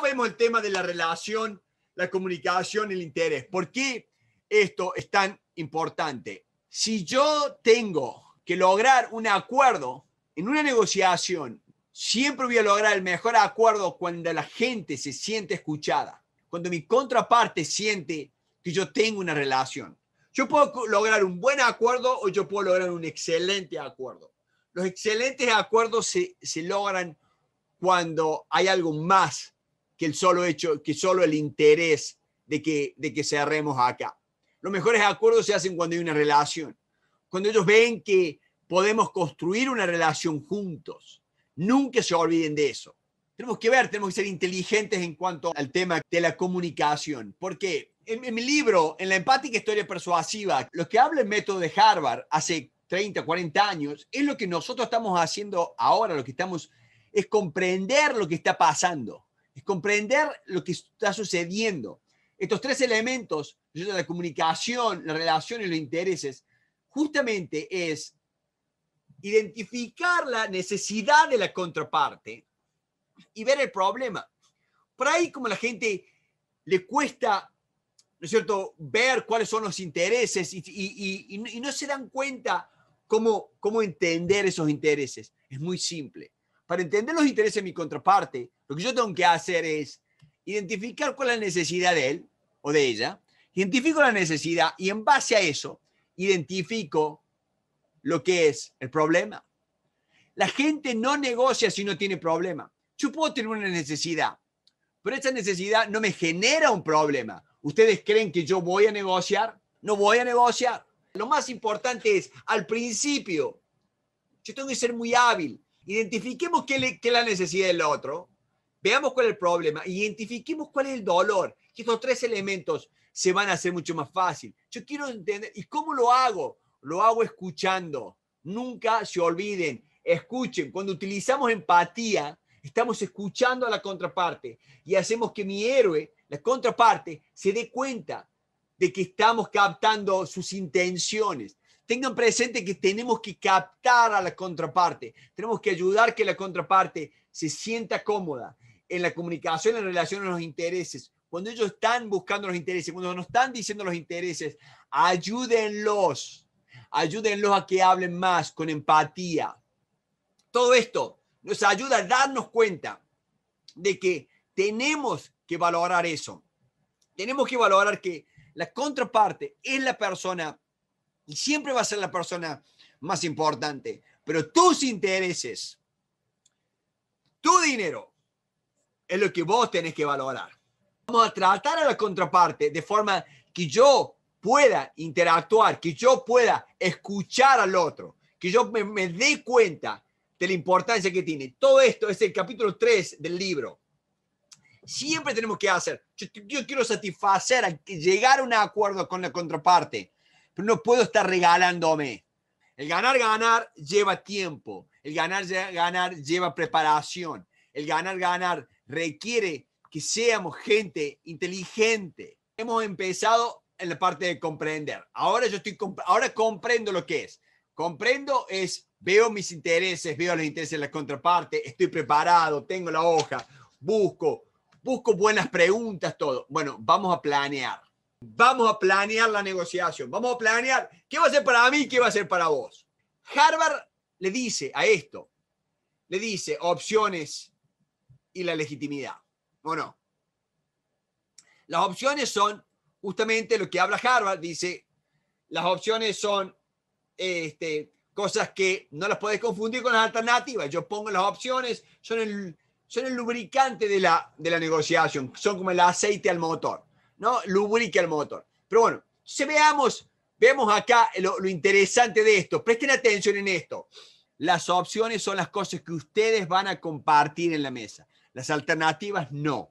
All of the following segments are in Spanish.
vemos el tema de la relación, la comunicación, el interés, ¿por qué esto es tan importante? Si yo tengo que lograr un acuerdo en una negociación, siempre voy a lograr el mejor acuerdo cuando la gente se siente escuchada, cuando mi contraparte siente que yo tengo una relación. Yo puedo lograr un buen acuerdo o yo puedo lograr un excelente acuerdo. Los excelentes acuerdos se, se logran cuando hay algo más que el solo hecho, que solo el interés de que, de que cerremos acá. Los mejores acuerdos se hacen cuando hay una relación, cuando ellos ven que podemos construir una relación juntos. Nunca se olviden de eso. Tenemos que ver, tenemos que ser inteligentes en cuanto al tema de la comunicación, porque en, mi libro, en la empática historia persuasiva, lo que habla el método de Harvard hace 30, 40 años, es lo que nosotros estamos haciendo ahora, lo que estamos es comprender lo que está pasando es comprender lo que está sucediendo. Estos tres elementos, la comunicación, la relación y los intereses, justamente es identificar la necesidad de la contraparte y ver el problema. Por ahí como la gente le cuesta, ¿no es cierto?, ver cuáles son los intereses y, no se dan cuenta cómo, cómo entender esos intereses. Es muy simple para entender los intereses de mi contraparte, lo que yo tengo que hacer es identificar cuál es la necesidad de él o de ella, identifico la necesidad y en base a eso identifico lo que es el problema. La gente no negocia si no tiene problema. Yo puedo tener una necesidad, pero esa necesidad no me genera un problema. ¿Ustedes creen que yo voy a negociar? No voy a negociar. Lo más importante es, al principio, yo tengo que ser muy hábil Identifiquemos qué, es la necesidad del otro, veamos cuál es el problema, identifiquemos cuál es el dolor, que estos tres elementos se van a hacer mucho más fácil. Yo quiero entender, ¿y cómo lo hago? Lo hago escuchando. Nunca se olviden, escuchen. Cuando utilizamos empatía, estamos escuchando a la contraparte y hacemos que mi héroe, la contraparte, se dé cuenta de que estamos captando sus intenciones tengan presente que tenemos que captar a la contraparte, tenemos que ayudar que la contraparte se sienta cómoda en la comunicación, en relación a los intereses. Cuando ellos están buscando los intereses, cuando nos están diciendo los intereses, ayúdenlos, ayúdenlos a que hablen más con empatía. Todo esto nos ayuda a darnos cuenta de que tenemos que valorar eso. Tenemos que valorar que la contraparte es la persona y siempre va a ser la persona más importante. Pero tus intereses, tu dinero, es lo que vos tenés que valorar. Vamos a tratar a la contraparte de forma que yo pueda interactuar, que yo pueda escuchar al otro, que yo me, dé cuenta de la importancia que tiene. Todo esto es el capítulo 3 del libro. Siempre tenemos que hacer. Yo, yo quiero satisfacer, llegar a un acuerdo con la contraparte no puedo estar regalándome. El ganar, ganar lleva tiempo. El ganar, ganar lleva preparación. El ganar, ganar requiere que seamos gente inteligente. Hemos empezado en la parte de comprender. Ahora yo estoy, ahora comprendo lo que es. Comprendo es, veo mis intereses, veo los intereses de la contraparte, estoy preparado, tengo la hoja, busco, busco buenas preguntas, todo. Bueno, vamos a planear. Vamos a planear la negociación, vamos a planear qué va a ser para mí, qué va a ser para vos. Harvard le dice a esto, le dice opciones y la legitimidad, ¿o no? Las opciones son justamente lo que habla Harvard, dice, las opciones son este, cosas que no las podés confundir con las alternativas. Yo pongo las opciones, son el, son el lubricante de la, de la negociación, son como el aceite al motor. ¿no? Lubrica el motor. Pero bueno, se veamos, vemos acá lo, lo interesante de esto. Presten atención en esto. Las opciones son las cosas que ustedes van a compartir en la mesa. Las alternativas no.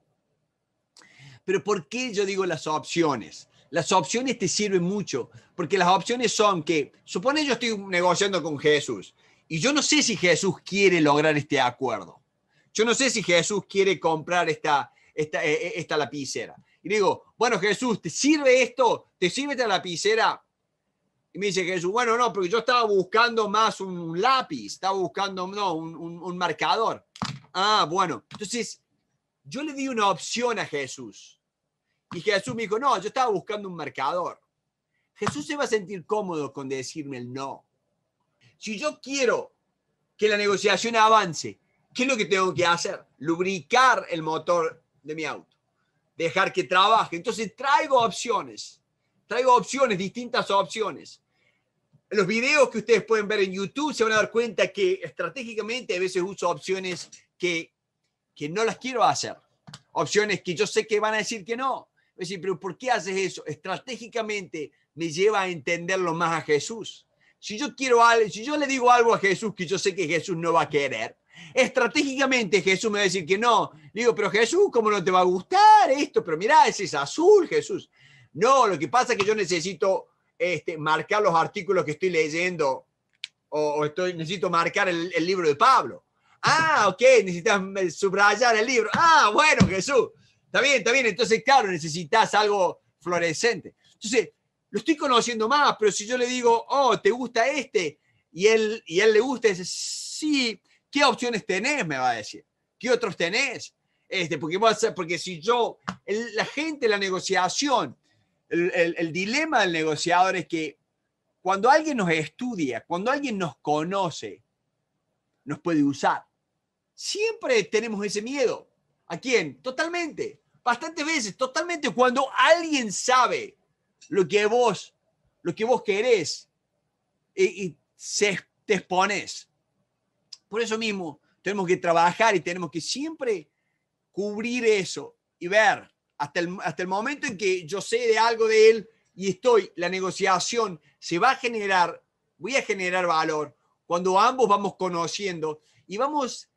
Pero ¿por qué yo digo las opciones? Las opciones te sirven mucho, porque las opciones son que, supone yo estoy negociando con Jesús y yo no sé si Jesús quiere lograr este acuerdo. Yo no sé si Jesús quiere comprar esta, esta, e, e, esta lapicera. Y le digo, bueno, Jesús, ¿te sirve esto? ¿Te sirve esta lapicera? Y me dice Jesús, bueno, no, porque yo estaba buscando más un lápiz, estaba buscando, no, un, un marcador. Ah, bueno. Entonces, yo le di una opción a Jesús. Y Jesús me dijo, no, yo estaba buscando un marcador. Jesús se va a sentir cómodo con decirme el no. Si yo quiero que la negociación avance, ¿qué es lo que tengo que hacer? Lubricar el motor de mi auto dejar que trabaje. Entonces traigo opciones, traigo opciones, distintas opciones. los videos que ustedes pueden ver en YouTube se van a dar cuenta que estratégicamente a veces uso opciones que, que no las quiero hacer, opciones que yo sé que van a decir que no. Es decir, pero ¿por qué haces eso? Estratégicamente me lleva a entenderlo más a Jesús. Si yo quiero algo, si yo le digo algo a Jesús que yo sé que Jesús no va a querer, Estratégicamente Jesús me va a decir que no. digo, pero Jesús, ¿cómo no te va a gustar esto? Pero mira ese es azul, Jesús. No, lo que pasa es que yo necesito este, marcar los artículos que estoy leyendo o, estoy, necesito marcar el, libro de Pablo. Ah, ok, necesitas subrayar el libro. Ah, bueno, Jesús. Está bien, está bien. Entonces, claro, necesitas algo fluorescente. Entonces, lo estoy conociendo más, pero si yo le digo, oh, ¿te gusta este? Y él, y él le gusta, dice, sí, ¿Qué opciones tenés? Me va a decir. ¿Qué otros tenés? Este, porque, porque si yo, la gente, la negociación, el, dilema del negociador es que cuando alguien nos estudia, cuando alguien nos conoce, nos puede usar. Siempre tenemos ese miedo. ¿A quién? Totalmente. Bastantes veces, totalmente. Cuando alguien sabe lo que vos, lo que vos querés y, se, te expones por eso mismo, tenemos que trabajar y tenemos que siempre cubrir eso y ver hasta el, hasta el momento en que yo sé de algo de él y estoy, la negociación se va a generar, voy a generar valor cuando ambos vamos conociendo y vamos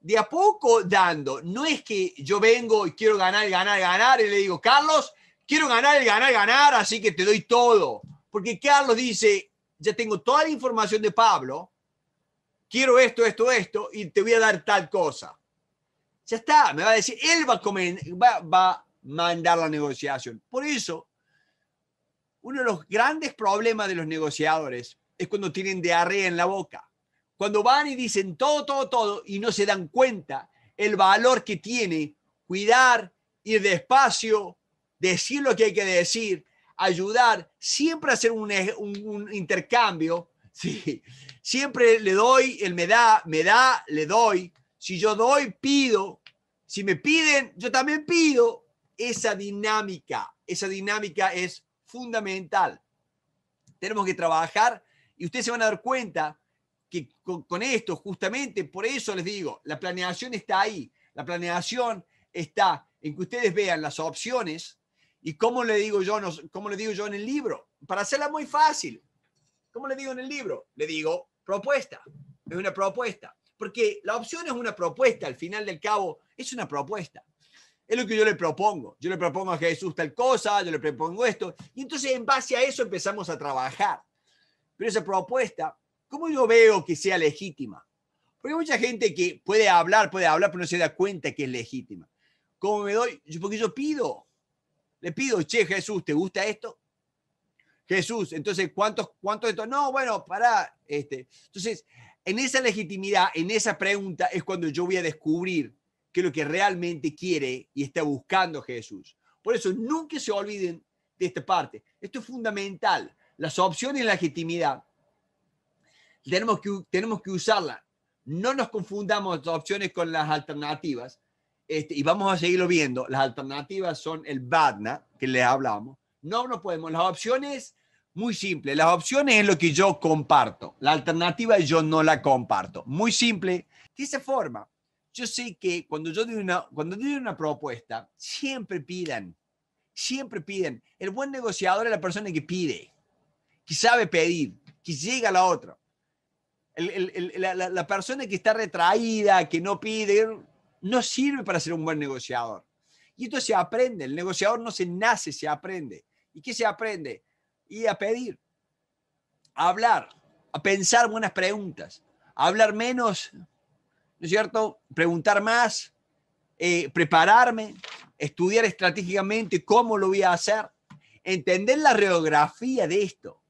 de a poco dando. No es que yo vengo y quiero ganar, ganar, ganar y le digo, Carlos, quiero ganar, ganar, ganar, así que te doy todo. Porque Carlos dice, ya tengo toda la información de Pablo, quiero esto, esto, esto, y te voy a dar tal cosa. Ya está, me va a decir, él va a, comer, va, va a mandar la negociación. Por eso, uno de los grandes problemas de los negociadores es cuando tienen diarrea en la boca. Cuando van y dicen todo, todo, todo y no se dan cuenta el valor que tiene cuidar, ir despacio, decir lo que hay que decir, ayudar, siempre hacer un intercambio Sí, siempre le doy, él me da, me da, le doy. Si yo doy, pido. Si me piden, yo también pido. Esa dinámica, esa dinámica es fundamental. Tenemos que trabajar y ustedes se van a dar cuenta que con, esto, justamente por eso les digo, la planeación está ahí. La planeación está en que ustedes vean las opciones y cómo le digo yo, cómo le digo yo en el libro. Para hacerla muy fácil, ¿Cómo le digo en el libro? Le digo propuesta. Es una propuesta. Porque la opción es una propuesta, al final del cabo, es una propuesta. Es lo que yo le propongo. Yo le propongo a Jesús tal cosa, yo le propongo esto. Y entonces en base a eso empezamos a trabajar. Pero esa propuesta, ¿cómo yo veo que sea legítima? Porque hay mucha gente que puede hablar, puede hablar, pero no se da cuenta que es legítima. ¿Cómo me doy? Porque yo pido. Le pido, che, Jesús, ¿te gusta esto? Jesús. Entonces, ¿cuántos, cuántos de estos? No, bueno, para Este. Entonces, en esa legitimidad, en esa pregunta, es cuando yo voy a descubrir qué es lo que realmente quiere y está buscando Jesús. Por eso, nunca se olviden de esta parte. Esto es fundamental. Las opciones de legitimidad tenemos que, tenemos que usarla. No nos confundamos las opciones con las alternativas. Este, y vamos a seguirlo viendo. Las alternativas son el BADNA, que les hablamos, no, no podemos. Las opciones, muy simple. Las opciones es lo que yo comparto. La alternativa yo no la comparto. Muy simple. De esa forma, yo sé que cuando yo doy una, cuando una propuesta, siempre pidan. Siempre piden. El buen negociador es la persona que pide, que sabe pedir, que llega a la otra. la, la persona que está retraída, que no pide, no sirve para ser un buen negociador. Y esto se aprende, el negociador no se nace, se aprende. ¿Y qué se aprende? Y a pedir, a hablar, a pensar buenas preguntas, a hablar menos, ¿no es cierto? Preguntar más, eh, prepararme, estudiar estratégicamente cómo lo voy a hacer, entender la radiografía de esto,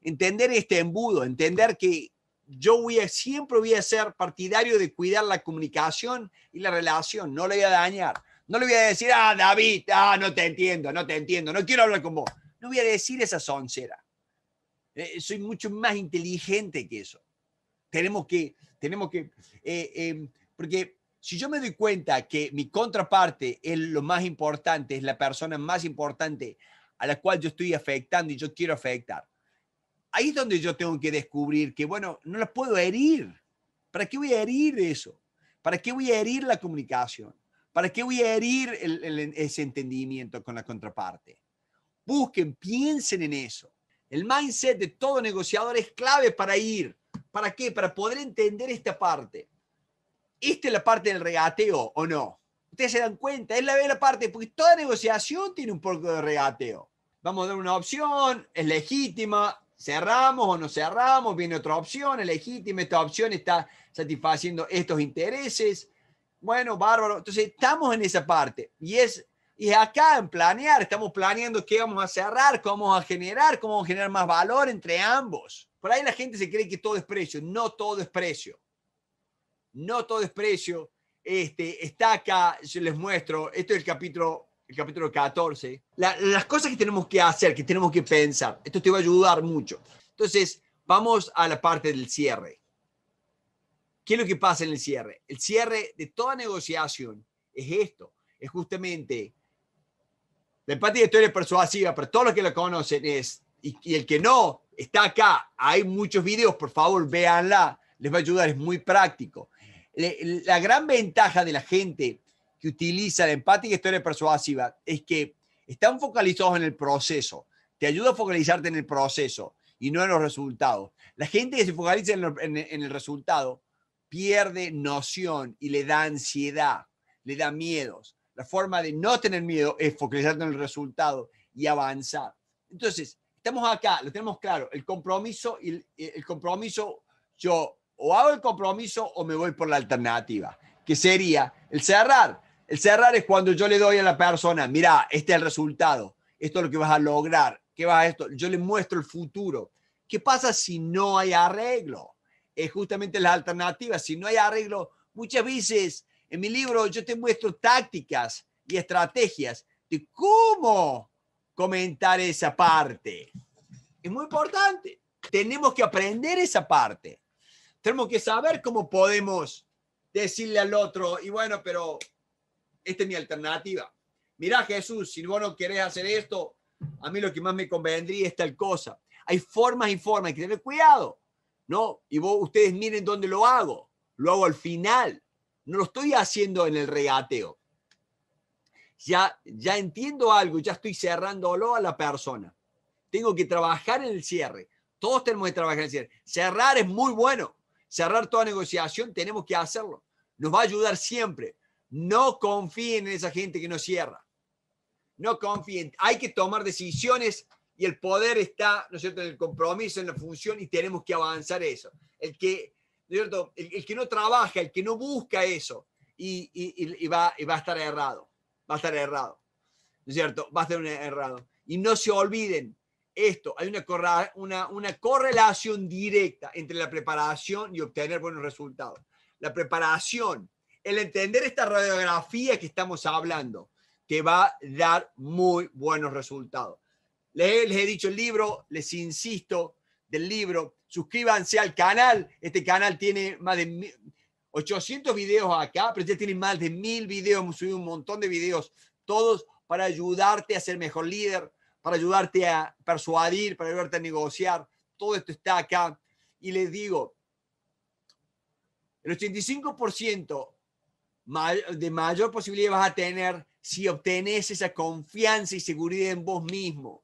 entender este embudo, entender que yo voy a, siempre voy a ser partidario de cuidar la comunicación y la relación, no la voy a dañar. No le voy a decir, ah, David, ah, no te entiendo, no te entiendo, no quiero hablar con vos. No voy a decir esa soncera. Eh, soy mucho más inteligente que eso. Tenemos que, tenemos que, eh, em, porque si yo me doy cuenta que mi contraparte es lo más importante, es la persona más importante a la cual yo estoy afectando y yo quiero afectar, ahí es donde yo tengo que descubrir que, bueno, no la puedo herir. ¿Para qué voy a herir eso? ¿Para qué voy a herir la comunicación? ¿Para qué voy a herir ese entendimiento con la contraparte? Busquen, piensen en eso. El mindset de todo negociador es clave para ir. ¿Para qué? Para poder entender esta parte. Esta es la parte del regateo, ¿o no? Ustedes se dan cuenta, es la, la parte, porque toda negociación tiene un poco de regateo. Vamos a dar una opción, es legítima, cerramos o no cerramos, viene otra opción, es legítima, esta opción está satisfaciendo estos intereses bueno, bárbaro. Entonces estamos en esa parte. Y es y acá en planear, estamos planeando qué vamos a cerrar, cómo vamos a generar, cómo generar más valor entre ambos. Por ahí la gente se cree que todo es precio. No todo es precio. No todo es precio. Este, está acá, yo les muestro, esto es el capítulo, el capítulo 14. las cosas que tenemos que hacer, que tenemos que pensar. Esto te va a ayudar mucho. Entonces, vamos a la parte del cierre. ¿Qué es lo que pasa en el cierre? El cierre de toda negociación es esto, es justamente la empatía y historia persuasiva, pero todos los que la conocen es, y, el que no, está acá, hay muchos videos, por favor, véanla, les va a ayudar, es muy práctico. la gran ventaja de la gente que utiliza la y historia persuasiva es que están focalizados en el proceso, te ayuda a focalizarte en el proceso y no en los resultados. La gente que se focaliza en el resultado pierde noción y le da ansiedad, le da miedos. La forma de no tener miedo es focalizar en el resultado y avanzar. Entonces, estamos acá, lo tenemos claro, el compromiso y eh, el, compromiso, yo o hago el compromiso o me voy por la alternativa, que sería el cerrar. El cerrar es cuando yo le doy a la persona, mira, este es el resultado, esto es lo que vas a lograr, qué va esto, yo le muestro el futuro. ¿Qué pasa si no hay arreglo? es justamente las alternativas. Si no hay arreglo, muchas veces en mi libro yo te muestro tácticas y estrategias de cómo comentar esa parte. Es muy importante. Tenemos que aprender esa parte. Tenemos que saber cómo podemos decirle al otro, y bueno, pero esta es mi alternativa. Mira Jesús, si vos no querés hacer esto, a mí lo que más me convendría es tal cosa. Hay formas y formas, hay que tener cuidado. ¿no? Y vos, ustedes miren dónde lo hago. Lo hago al final. No lo estoy haciendo en el regateo. Ya, ya entiendo algo, ya estoy cerrándolo a la persona. Tengo que trabajar en el cierre. Todos tenemos que trabajar en el cierre. Cerrar es muy bueno. Cerrar toda negociación, tenemos que hacerlo. Nos va a ayudar siempre. No confíen en esa gente que no cierra. No confíen. Hay que tomar decisiones y el poder está, ¿no es cierto?, en el compromiso, en la función y tenemos que avanzar eso. El que, ¿no es cierto?, el, que no trabaja, el que no busca eso y, va, va a estar errado, va a estar errado, ¿no es cierto?, va a estar errado. Y no se olviden esto, hay una, una, una correlación directa entre la preparación y obtener buenos resultados. La preparación, el entender esta radiografía que estamos hablando, te va a dar muy buenos resultados. Les, he dicho el libro, les insisto del libro. Suscríbanse al canal. Este canal tiene más de 800 videos acá, pero ya tienen más de mil videos. Hemos subido un montón de videos, todos para ayudarte a ser mejor líder, para ayudarte a persuadir, para ayudarte a negociar. Todo esto está acá. Y les digo, el 85% de mayor posibilidad vas a tener si obtenés esa confianza y seguridad en vos mismo.